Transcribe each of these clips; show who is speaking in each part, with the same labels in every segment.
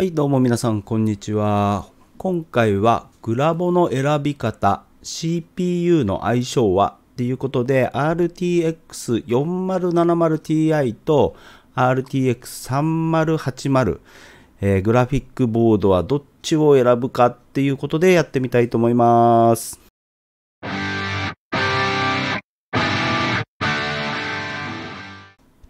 Speaker 1: はいどうも皆さんこんにちは今回はグラボの選び方 CPU の相性はっていうことで RTX4070Ti と RTX3080、えー、グラフィックボードはどっちを選ぶかっていうことでやってみたいと思います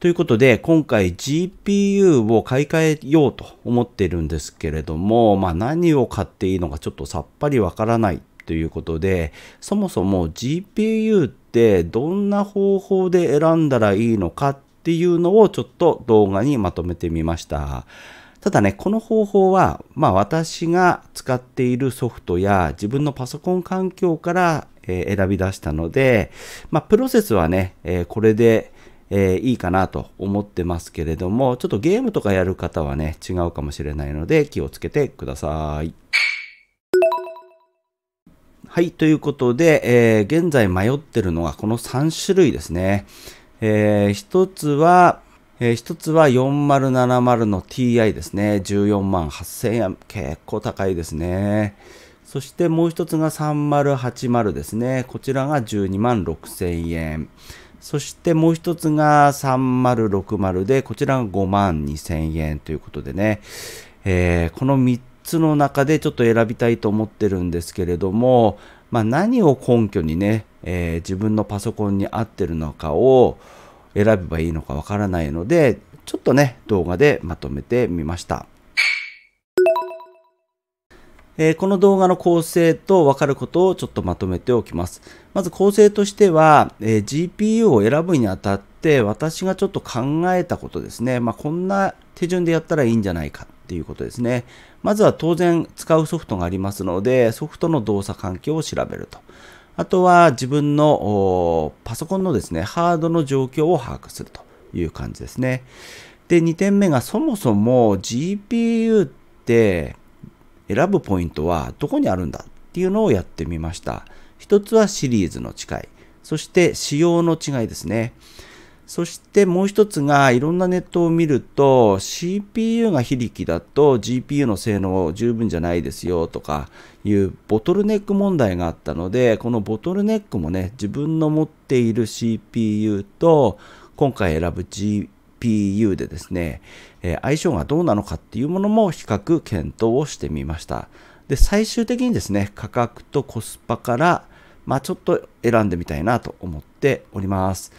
Speaker 1: ということで、今回 GPU を買い替えようと思ってるんですけれども、まあ何を買っていいのかちょっとさっぱりわからないということで、そもそも GPU ってどんな方法で選んだらいいのかっていうのをちょっと動画にまとめてみました。ただね、この方法は、まあ私が使っているソフトや自分のパソコン環境から選び出したので、まあプロセスはね、これでえー、いいかなと思ってますけれども、ちょっとゲームとかやる方はね、違うかもしれないので気をつけてください。はい、ということで、えー、現在迷ってるのがこの3種類ですね。えー、一つは、えー、一つは4070の TI ですね。14万8000円。結構高いですね。そしてもう一つが3080ですね。こちらが12万6000円。そしてもう一つが3060で、こちらが5万2000円ということでね、えー、この3つの中でちょっと選びたいと思ってるんですけれども、まあ、何を根拠にね、えー、自分のパソコンに合ってるのかを選べばいいのかわからないので、ちょっとね、動画でまとめてみました。えー、この動画の構成と分かることをちょっとまとめておきます。まず構成としては、えー、GPU を選ぶにあたって私がちょっと考えたことですね。まあ、こんな手順でやったらいいんじゃないかっていうことですね。まずは当然使うソフトがありますので、ソフトの動作環境を調べると。あとは自分のパソコンのですね、ハードの状況を把握するという感じですね。で、2点目がそもそも GPU って選ぶポイントはどこにあるんだっていうのをやってみました。一つはシリーズの違い。そして仕様の違いですね。そしてもう一つがいろんなネットを見ると CPU が非力だと GPU の性能十分じゃないですよとかいうボトルネック問題があったのでこのボトルネックもね自分の持っている CPU と今回選ぶ GPU PU でですね、え相性がどうなのかっていうものも比較検討をしてみました。で、最終的にですね、価格とコスパから、まあ、ちょっと選んでみたいなと思っております。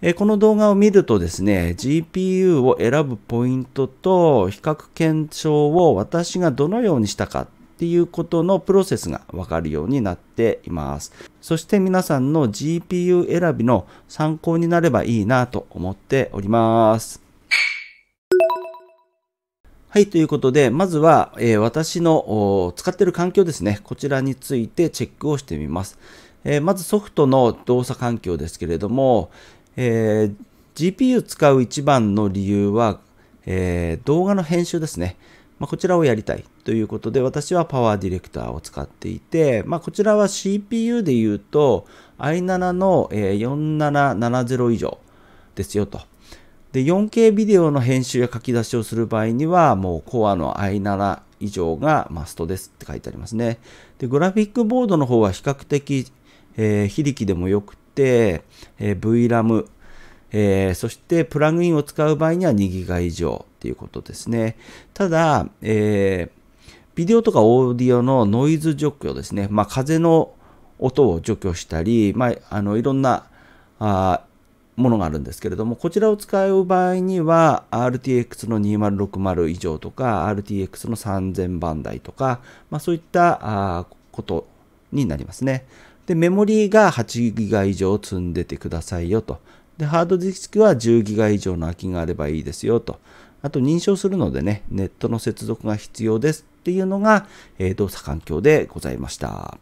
Speaker 1: えこの動画を見るとですね、GPU を選ぶポイントと比較検証を私がどのようにしたかっていうことのプロセスがわかるようになっています。そして皆さんの GPU 選びの参考になればいいなと思っております。はい、ということで、まずは、えー、私の使っている環境ですね。こちらについてチェックをしてみます。えー、まずソフトの動作環境ですけれども、えー、GPU 使う一番の理由は、え動画の編集ですね。まあ、こちらをやりたい。ということで、私はパワーディレクターを使っていて、まあ、こちらは CPU で言うと、i7 の4770以上ですよと。で、4K ビデオの編集や書き出しをする場合には、もうコアの i7 以上がマストですって書いてありますね。で、グラフィックボードの方は比較的、えー、非力でもよくて、えー、VRAM、えー、そしてプラグインを使う場合には 2GB 以上っていうことですね。ただ、えービデオとかオーディオのノイズ除去ですね、まあ、風の音を除去したり、まあ、あのいろんなあものがあるんですけれども、こちらを使う場合には、RTX の2060以上とか、RTX の3000番台とか、まあ、そういったあことになりますね。で、メモリーが 8GB 以上積んでてくださいよと。で、ハードディスクは 10GB 以上の空きがあればいいですよと。あと認証するのでね、ネットの接続が必要ですっていうのが、えー、動作環境でございました。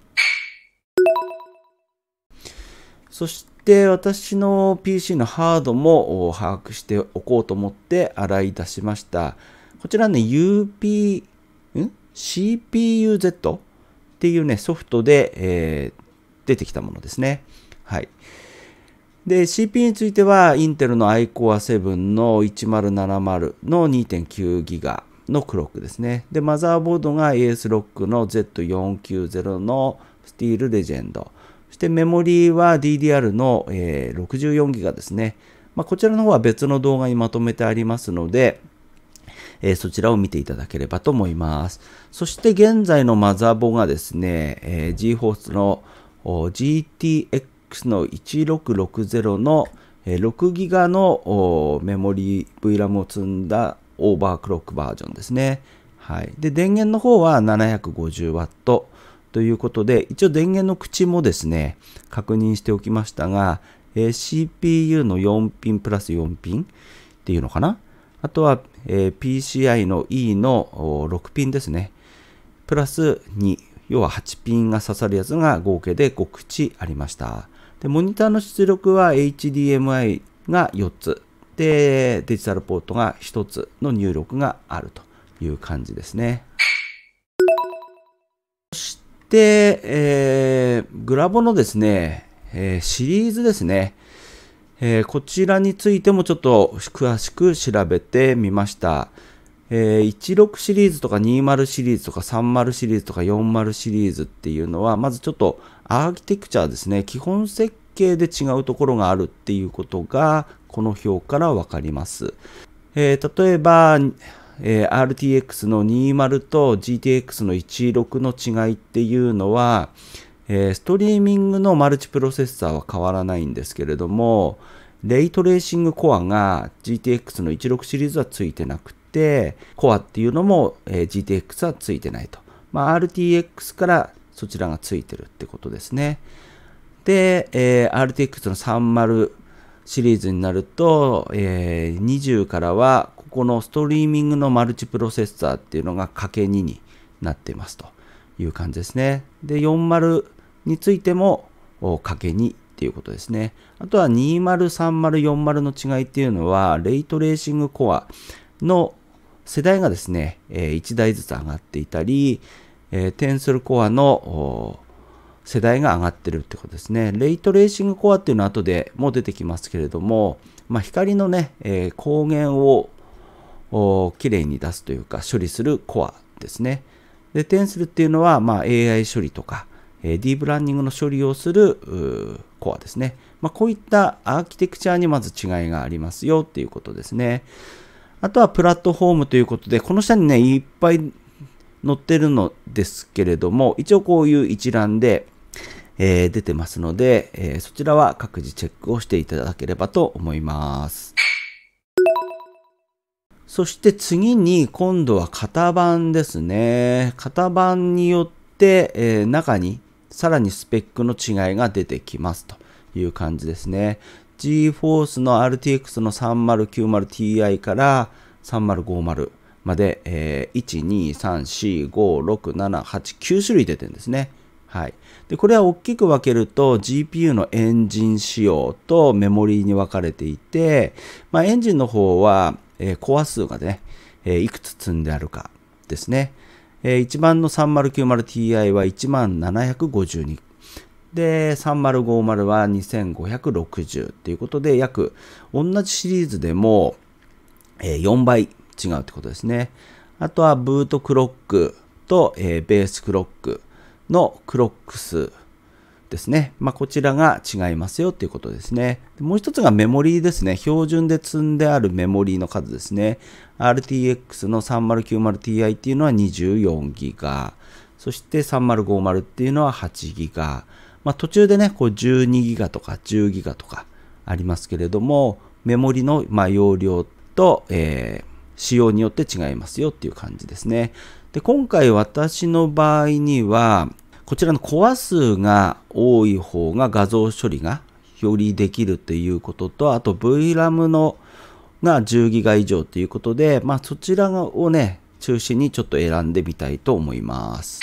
Speaker 1: そして私の PC のハードも把握しておこうと思って洗い出しました。こちらね、UP、ん ?CPUZ っていうね、ソフトで、えー、出てきたものですね。はい。で、CPU については、インテルの iCore7 の1070の2.9ギガのクロックですね。で、マザーボードが a s ロックの Z490 のスティールレジェンド。そしてメモリーは DDR の、え64ギガですね。まあ、こちらの方は別の動画にまとめてありますので、えー、そちらを見ていただければと思います。そして現在のマザーボがですね、えー、GForce の GTX x の1660の6ギガのメモリ VRAM を積んだオーバークロックバージョンですね。はい。で、電源の方は 750W ということで、一応電源の口もですね、確認しておきましたが、えー、CPU の4ピンプラス4ピンっていうのかなあとは、えー、PCI の E の6ピンですね。プラス2、要は8ピンが刺さるやつが合計で5口ありました。で、モニターの出力は HDMI が4つ。で、デジタルポートが1つの入力があるという感じですね。そして、えー、グラボのですね、えー、シリーズですね。えー、こちらについてもちょっと詳しく調べてみました。えー、16シリーズとか20シリーズとか30シリーズとか40シリーズっていうのは、まずちょっとアーキテクチャですね、基本設計で違うところがあるっていうことが、この表からわかります。えー、例えば、えー、RTX の20と GTX の16の違いっていうのは、えー、ストリーミングのマルチプロセッサーは変わらないんですけれども、レイトレーシングコアが GTX の16シリーズはついてなく、コアっていうのも、え GTX はついてないと。まあ、RTX からそちらがついてるってことですね。で、えー、RTX の30シリーズになると、えー、20からは、ここのストリーミングのマルチプロセッサーっていうのが掛け2になってますという感じですね。で、40についても掛け2っていうことですね。あとは20、30、40の違いっていうのは、レイトレーシングコアの世代がですね、え1台ずつ上がっていたり、えー、テンソルコアの世代が上がってるってことですね。レイトレーシングコアっていうのは後でも出てきますけれども、まあ、光のね、えー、光源をきれいに出すというか処理するコアですね。で、テンスルっていうのは、まあ、AI 処理とか、えー、ディープランニングの処理をするコアですね。まあ、こういったアーキテクチャにまず違いがありますよっていうことですね。あとはプラットフォームということで、この下にね、いっぱい載ってるのですけれども、一応こういう一覧で、えー、出てますので、えー、そちらは各自チェックをしていただければと思います。そして次に今度は型番ですね。型番によって、えー、中にさらにスペックの違いが出てきますという感じですね。GForce の RTX の 3090Ti から 3050, まで、えー、1,2,3,4,5,6,7,8,9種類出てるんですね。はい。で、これは大きく分けると GPU のエンジン仕様とメモリーに分かれていて、まあ、エンジンの方は、えー、コア数がね、えー、いくつ積んであるかですね。えー、一番の 3090Ti は1752で、3050は2560っていうことで、約同じシリーズでも、え4倍違うってことですね。あとはブートクロックと、えベースクロックのクロック数ですね。まあ、こちらが違いますよっていうことですね。もう一つがメモリーですね。標準で積んであるメモリーの数ですね。RTX の 3090Ti っていうのは 24GB。そして3050っていうのは 8GB。まあ、途中でね、こう12ギガとか10ギガとかありますけれども、メモリのま容量と、えー、仕様によって違いますよっていう感じですね。で、今回私の場合には、こちらのコア数が多い方が画像処理がよりできるということと、あと VRAM のが10ギガ以上ということで、まあそちらをね、中心にちょっと選んでみたいと思います。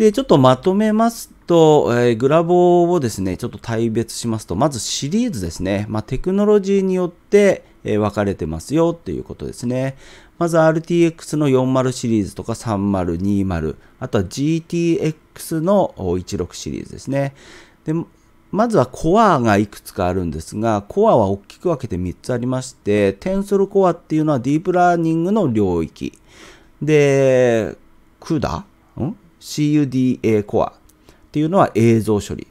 Speaker 1: で、ちょっとまとめますと、えー、グラボをですね、ちょっと大別しますと、まずシリーズですね。まあ、テクノロジーによって、えー、分かれてますよっていうことですね。まず RTX の40シリーズとか30、20、あとは GTX の16シリーズですね。でまずはコアがいくつかあるんですが、コアは大きく分けて3つありまして、テンソルコアっていうのはディープラーニングの領域。で、クーダー CUDA コアっていうのは映像処理。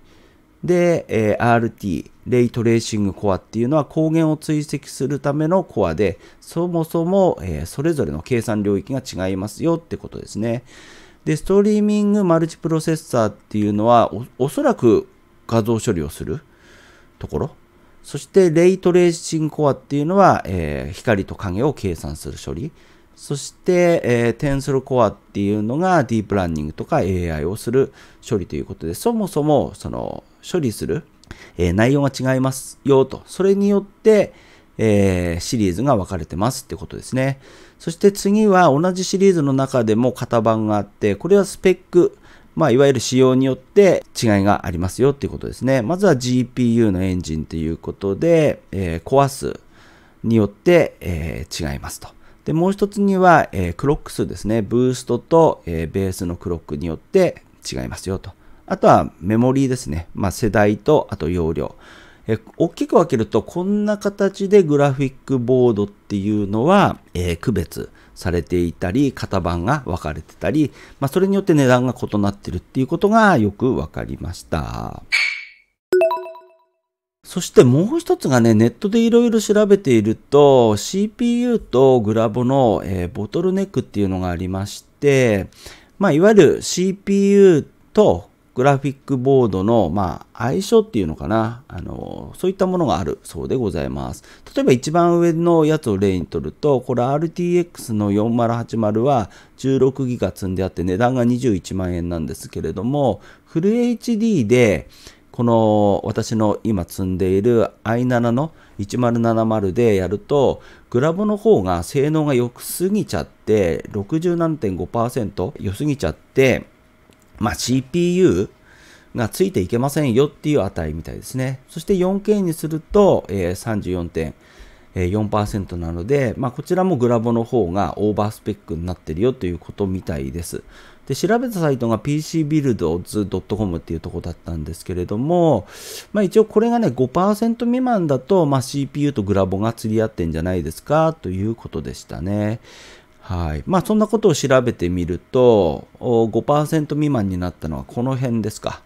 Speaker 1: で、え RT、レイトレーシングコアっていうのは光源を追跡するためのコアで、そもそも、えそれぞれの計算領域が違いますよってことですね。で、ストリーミングマルチプロセッサーっていうのはお、おそらく画像処理をするところ。そして、レイトレーシングコアっていうのは、えー、光と影を計算する処理。そして、えー、テンソルコアっていうのがディープランニングとか AI をする処理ということで、そもそもその処理する、えー、内容が違いますよと、それによって、えー、シリーズが分かれてますってことですね。そして次は同じシリーズの中でも型番があって、これはスペック、まあ、いわゆる仕様によって違いがありますよっていうことですね。まずは GPU のエンジンということで、えー、コア数によって、えー、違いますと。で、もう一つには、えー、クロック数ですね。ブーストと、えー、ベースのクロックによって違いますよと。あとはメモリーですね。まあ、世代と、あと容量。え大きく分けると、こんな形でグラフィックボードっていうのは、え区別されていたり、型番が分かれてたり、まあ、それによって値段が異なってるっていうことがよく分かりました。そしてもう一つがね、ネットでいろいろ調べていると、CPU とグラボの、えー、ボトルネックっていうのがありまして、まあ、いわゆる CPU とグラフィックボードの、まあ、相性っていうのかな。あの、そういったものがあるそうでございます。例えば一番上のやつを例にとると、これ RTX の4080は16ギガ積んであって値段が21万円なんですけれども、フル HD で、この私の今積んでいる i7 の1070でやると、グラボの方が性能が良すぎちゃって、67.5%良すぎちゃって、まあ、CPU がついていけませんよっていう値みたいですね。そして 4K にすると、え34.4%なので、まあ、こちらもグラボの方がオーバースペックになってるよということみたいです。で、調べたサイトが PCBuilds.com っていうとこだったんですけれども、まあ一応これがね、5%未満だと、まあ CPU とグラボが釣り合ってんじゃないですか、ということでしたね。はい。まあそんなことを調べてみると、5%未満になったのはこの辺ですか。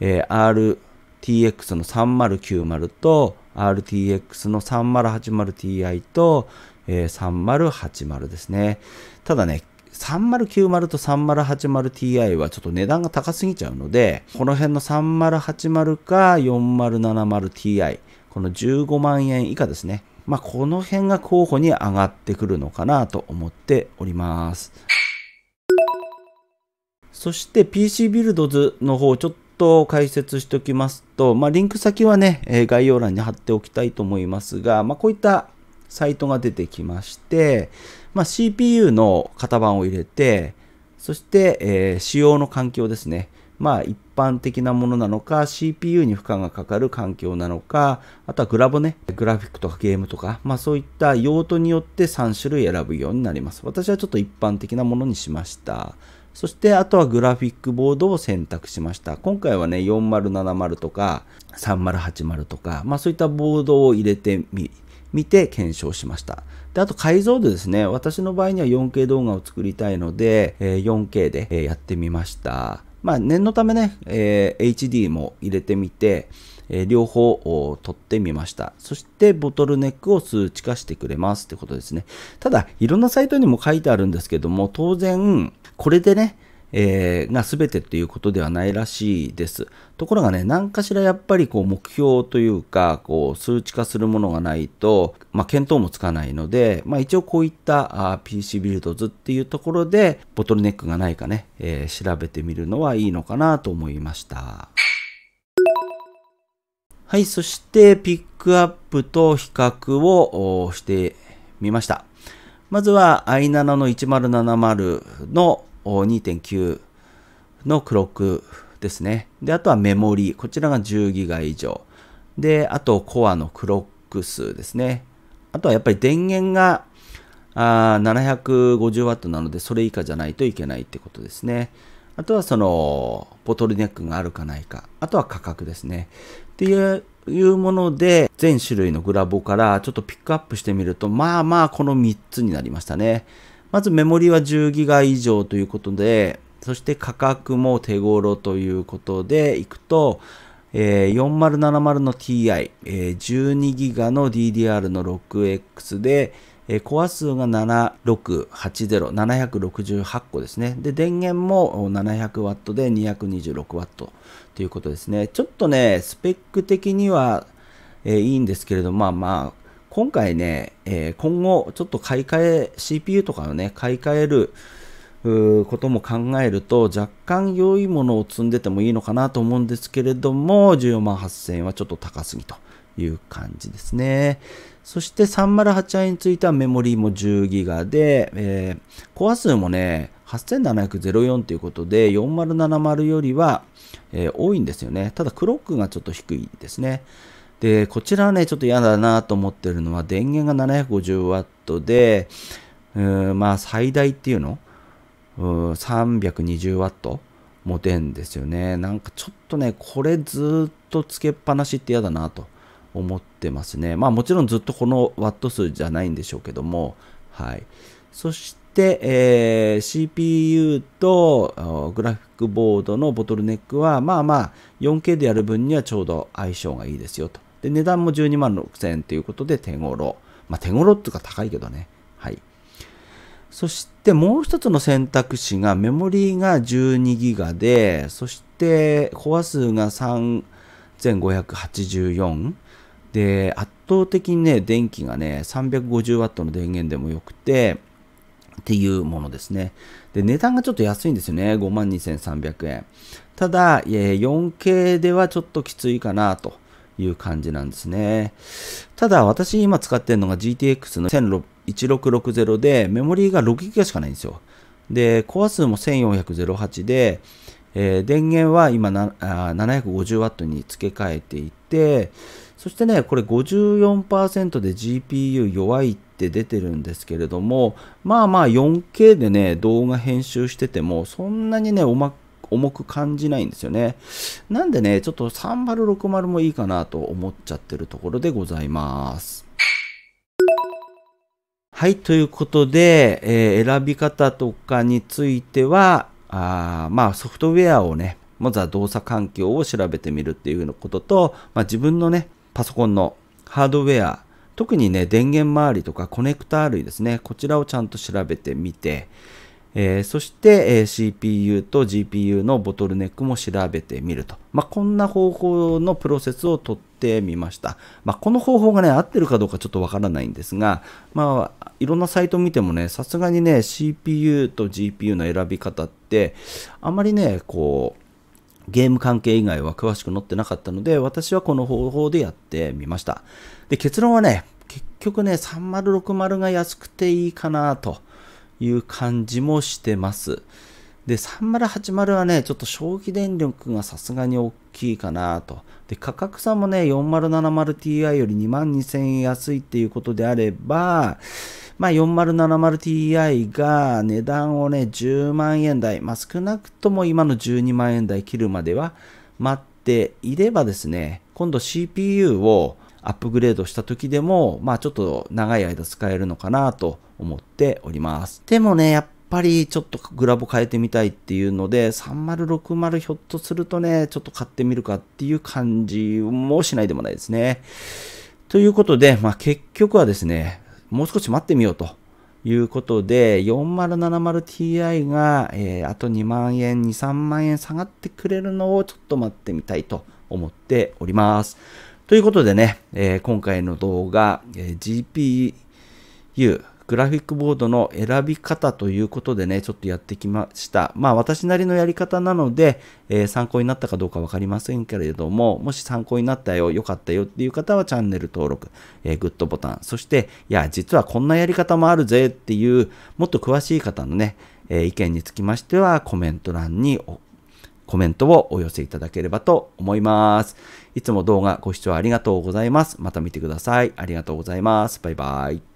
Speaker 1: えー、RTX の3090と RTX の 3080Ti と、えー、3080ですね。ただね、3090と 3080Ti はちょっと値段が高すぎちゃうので、この辺の3080か 4070Ti、この15万円以下ですね。まあ、この辺が候補に上がってくるのかなと思っております。そして PC ビルドズの方ちょっと解説しておきますと、まあ、リンク先はね、え概要欄に貼っておきたいと思いますが、まあ、こういったサイトが出てきまして、まあ、CPU の型番を入れて、そして、えー、使用の環境ですね。まあ、一般的なものなのか、CPU に負荷がかかる環境なのか、あとはグラボね、グラフィックとかゲームとか、まあそういった用途によって3種類選ぶようになります。私はちょっと一般的なものにしました。そしてあとはグラフィックボードを選択しました。今回はね、4070とか3080とか、まあそういったボードを入れてみ見て検証しました。で、あと解像度ですね。私の場合には 4K 動画を作りたいので、え 4K でやってみました。まあ、念のためね、え HD も入れてみて、え両方取ってみました。そしてボトルネックを数値化してくれますってことですね。ただ、いろんなサイトにも書いてあるんですけども、当然、これでね、えー、が全てっていうことではないらしいです。ところがね、何かしらやっぱりこう目標というか、こう数値化するものがないと、まあ、見当もつかないので、まあ、一応こういったあ PC ビルドズっていうところで、ボトルネックがないかね、えー、調べてみるのはいいのかなと思いました。はい、そしてピックアップと比較をしてみました。まずは i7 の1070の2.9のクロックですね。で、あとはメモリこちらが10ギガ以上。で、あとコアのクロック数ですね。あとはやっぱり電源があ 750W なのでそれ以下じゃないといけないってことですね。あとはそのボトルネックがあるかないか。あとは価格ですね。っていういうもので全種類のグラボからちょっとピックアップしてみるとまあまあこの3つになりましたね。まずメモリは10ギガ以上ということで、そして価格も手頃ということでいくと、えー、4070の Ti、えー、12ギガの DDR の 6X で、えー、コア数が7680、768個ですね。で、電源も 700W で 226W ということですね。ちょっとね、スペック的には、えー、いいんですけれども、まあまあ、今回ね、えー、今後ちょっと買い替え、CPU とかをね、買い替えることも考えると、若干良いものを積んでてもいいのかなと思うんですけれども、14万8000円はちょっと高すぎという感じですね。そして 308i についてはメモリーも 10GB で、えー、コア数もね、8704ということで、4070よりは、えー、多いんですよね。ただクロックがちょっと低いですね。で、こちらはね、ちょっと嫌だなと思ってるのは、電源が 750W で、うーまあ、最大っていうのう ?320W 持てんですよね。なんかちょっとね、これずっとつけっぱなしって嫌だなと思ってますね。まあ、もちろんずっとこのワット数じゃないんでしょうけども、はい。そして、えー、CPU とグラフィックボードのボトルネックは、まあまあ、4K でやる分にはちょうど相性がいいですよとで、値段も12万6000円ということで手頃。まあ、手頃っていうか高いけどね。はい。そしてもう一つの選択肢がメモリーが12ギガで、そしてコア数が3584。で、圧倒的にね、電気がね、3 5 0トの電源でもよくて、っていうものですね。で、値段がちょっと安いんですよね。52,300円。ただ、4K ではちょっときついかなと。いう感じなんですね。ただ、私今使ってるのが GTX の1660で、メモリーが6ギガしかないんですよ。で、コア数も1408で、えー、電源は今 750W に付け替えていて、そしてね、これ54%で GPU 弱いって出てるんですけれども、まあまあ 4K でね、動画編集してても、そんなにね、おま重く感じないんですよね。なんでね、ちょっと3060もいいかなと思っちゃってるところでございます。はい、ということで、えー、選び方とかについては、あまあソフトウェアをね、まずは動作環境を調べてみるっていうことと、まあ、自分のね、パソコンのハードウェア、特にね、電源周りとかコネクタ類ですね、こちらをちゃんと調べてみて、えー、そして、えー、CPU と GPU のボトルネックも調べてみると。まあ、こんな方法のプロセスをとってみました。まあ、この方法がね、合ってるかどうかちょっとわからないんですが、まあ、いろんなサイトを見てもね、さすがにね、CPU と GPU の選び方って、あまりね、こう、ゲーム関係以外は詳しく載ってなかったので、私はこの方法でやってみました。で、結論はね、結局ね、3060が安くていいかなと。いう感じもしてます。で、3080はね、ちょっと消費電力がさすがに大きいかなと。で、価格差もね、4070Ti より22000円安いっていうことであれば、まあ 4070Ti が値段をね、10万円台、まあ少なくとも今の12万円台切るまでは待っていればですね、今度 CPU をアップグレードした時でも、まあちょっと長い間使えるのかなと思っております。でもね、やっぱりちょっとグラボ変えてみたいっていうので、3060ひょっとするとね、ちょっと買ってみるかっていう感じもしないでもないですね。ということで、まあ、結局はですね、もう少し待ってみようということで、4070ti が、えー、あと2万円、2、3万円下がってくれるのをちょっと待ってみたいと思っております。ということでね、えー、今回の動画、えー、GPU グラフィックボードの選び方ということでね、ちょっとやってきました。まあ私なりのやり方なので、えー、参考になったかどうかわかりませんけれども、もし参考になったよ、良かったよっていう方はチャンネル登録、えー、グッドボタン、そして、いや、実はこんなやり方もあるぜっていう、もっと詳しい方のね、えー、意見につきましてはコメント欄にコメントをお寄せいただければと思います。いつも動画ご視聴ありがとうございます。また見てください。ありがとうございます。バイバイ。